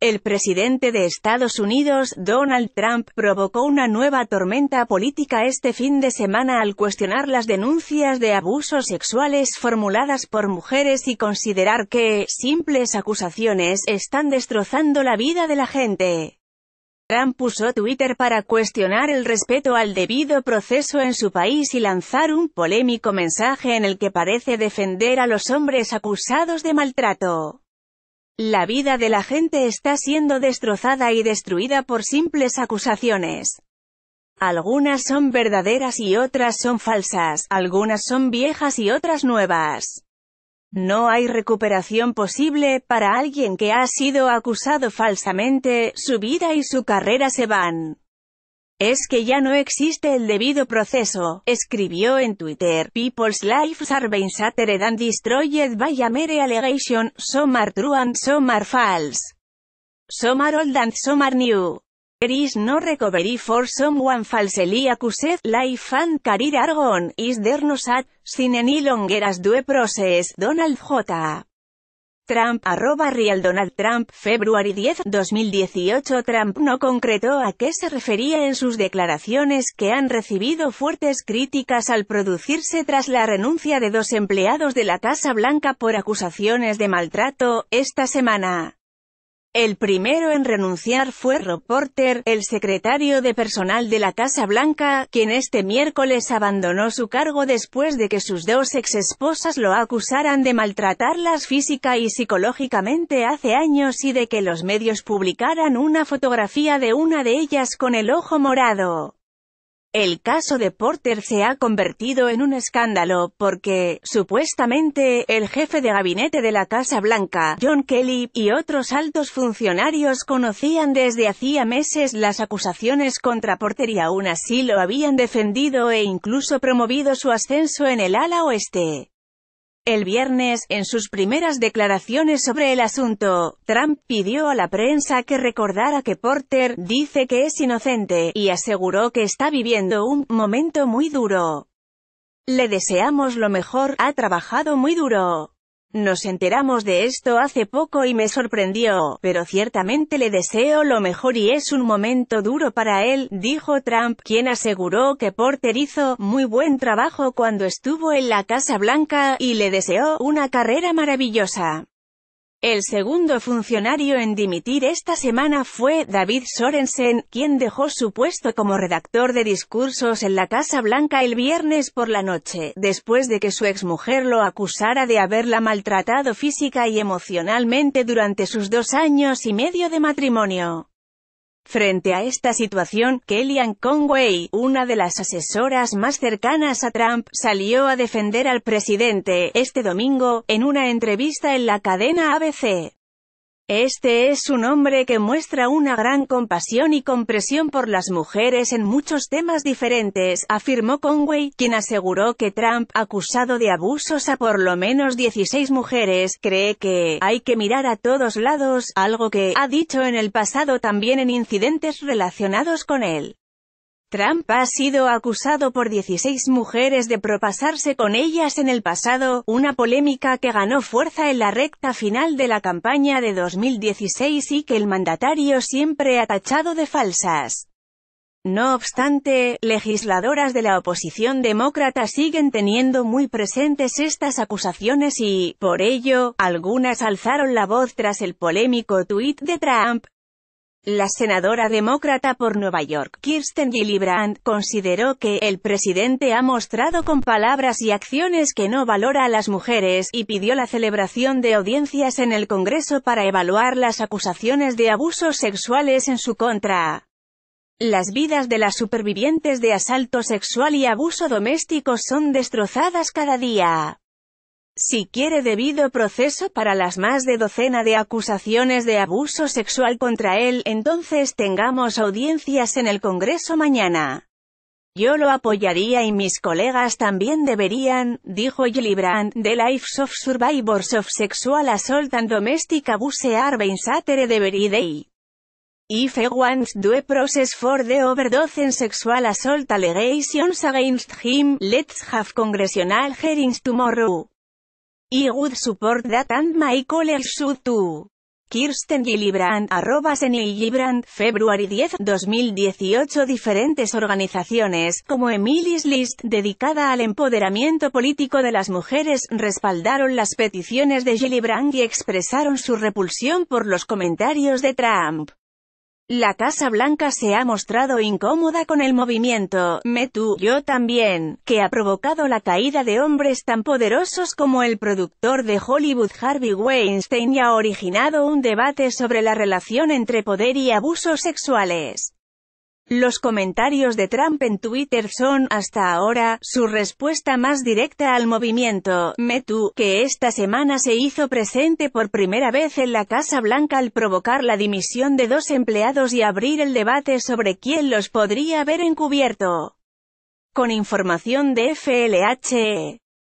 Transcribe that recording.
El presidente de Estados Unidos, Donald Trump, provocó una nueva tormenta política este fin de semana al cuestionar las denuncias de abusos sexuales formuladas por mujeres y considerar que, simples acusaciones, están destrozando la vida de la gente. Trump usó Twitter para cuestionar el respeto al debido proceso en su país y lanzar un polémico mensaje en el que parece defender a los hombres acusados de maltrato. La vida de la gente está siendo destrozada y destruida por simples acusaciones. Algunas son verdaderas y otras son falsas, algunas son viejas y otras nuevas. No hay recuperación posible para alguien que ha sido acusado falsamente, su vida y su carrera se van. Es que ya no existe el debido proceso, escribió en Twitter. People's lives are being shattered and destroyed by a mere allegation, some are true and some are false. Some are old and some are new. There is no recovery for someone falsely accused, life and career argon is there no sin any longer as due process, Donald J. Trump, arroba Real Donald Trump, February 10, 2018 Trump no concretó a qué se refería en sus declaraciones que han recibido fuertes críticas al producirse tras la renuncia de dos empleados de la Casa Blanca por acusaciones de maltrato, esta semana. El primero en renunciar fue Rob Porter, el secretario de personal de la Casa Blanca, quien este miércoles abandonó su cargo después de que sus dos ex esposas lo acusaran de maltratarlas física y psicológicamente hace años y de que los medios publicaran una fotografía de una de ellas con el ojo morado. El caso de Porter se ha convertido en un escándalo, porque, supuestamente, el jefe de gabinete de la Casa Blanca, John Kelly, y otros altos funcionarios conocían desde hacía meses las acusaciones contra Porter y aún así lo habían defendido e incluso promovido su ascenso en el ala oeste. El viernes, en sus primeras declaraciones sobre el asunto, Trump pidió a la prensa que recordara que Porter dice que es inocente, y aseguró que está viviendo un momento muy duro. Le deseamos lo mejor, ha trabajado muy duro. Nos enteramos de esto hace poco y me sorprendió, pero ciertamente le deseo lo mejor y es un momento duro para él, dijo Trump, quien aseguró que Porter hizo muy buen trabajo cuando estuvo en la Casa Blanca, y le deseó una carrera maravillosa. El segundo funcionario en dimitir esta semana fue David Sorensen, quien dejó su puesto como redactor de discursos en la Casa Blanca el viernes por la noche, después de que su exmujer lo acusara de haberla maltratado física y emocionalmente durante sus dos años y medio de matrimonio. Frente a esta situación, Kellyanne Conway, una de las asesoras más cercanas a Trump, salió a defender al presidente, este domingo, en una entrevista en la cadena ABC. Este es un hombre que muestra una gran compasión y compresión por las mujeres en muchos temas diferentes, afirmó Conway, quien aseguró que Trump, acusado de abusos a por lo menos 16 mujeres, cree que hay que mirar a todos lados, algo que ha dicho en el pasado también en incidentes relacionados con él. Trump ha sido acusado por 16 mujeres de propasarse con ellas en el pasado, una polémica que ganó fuerza en la recta final de la campaña de 2016 y que el mandatario siempre ha tachado de falsas. No obstante, legisladoras de la oposición demócrata siguen teniendo muy presentes estas acusaciones y, por ello, algunas alzaron la voz tras el polémico tuit de Trump, la senadora demócrata por Nueva York, Kirsten Gillibrand, consideró que el presidente ha mostrado con palabras y acciones que no valora a las mujeres, y pidió la celebración de audiencias en el Congreso para evaluar las acusaciones de abusos sexuales en su contra. Las vidas de las supervivientes de asalto sexual y abuso doméstico son destrozadas cada día si quiere debido proceso para las más de docena de acusaciones de abuso sexual contra él, entonces tengamos audiencias en el Congreso mañana. Yo lo apoyaría y mis colegas también deberían, dijo Gillibrand, The Lives of Survivors of Sexual Assault and Domestic Abuse are being Saturday day. If want due process for the overdose and sexual assault allegations against him, let's have congressional hearings tomorrow. I would support that and my colleagues should too. Kirsten Gillibrand, arroba Gillibrand, February 10, 2018 Diferentes organizaciones, como Emily's List, dedicada al empoderamiento político de las mujeres, respaldaron las peticiones de Gillibrand y expresaron su repulsión por los comentarios de Trump. La Casa Blanca se ha mostrado incómoda con el movimiento, Me tú, yo también, que ha provocado la caída de hombres tan poderosos como el productor de Hollywood Harvey Weinstein y ha originado un debate sobre la relación entre poder y abusos sexuales. Los comentarios de Trump en Twitter son, hasta ahora, su respuesta más directa al movimiento Metu, que esta semana se hizo presente por primera vez en la Casa Blanca al provocar la dimisión de dos empleados y abrir el debate sobre quién los podría haber encubierto. Con información de FLH e.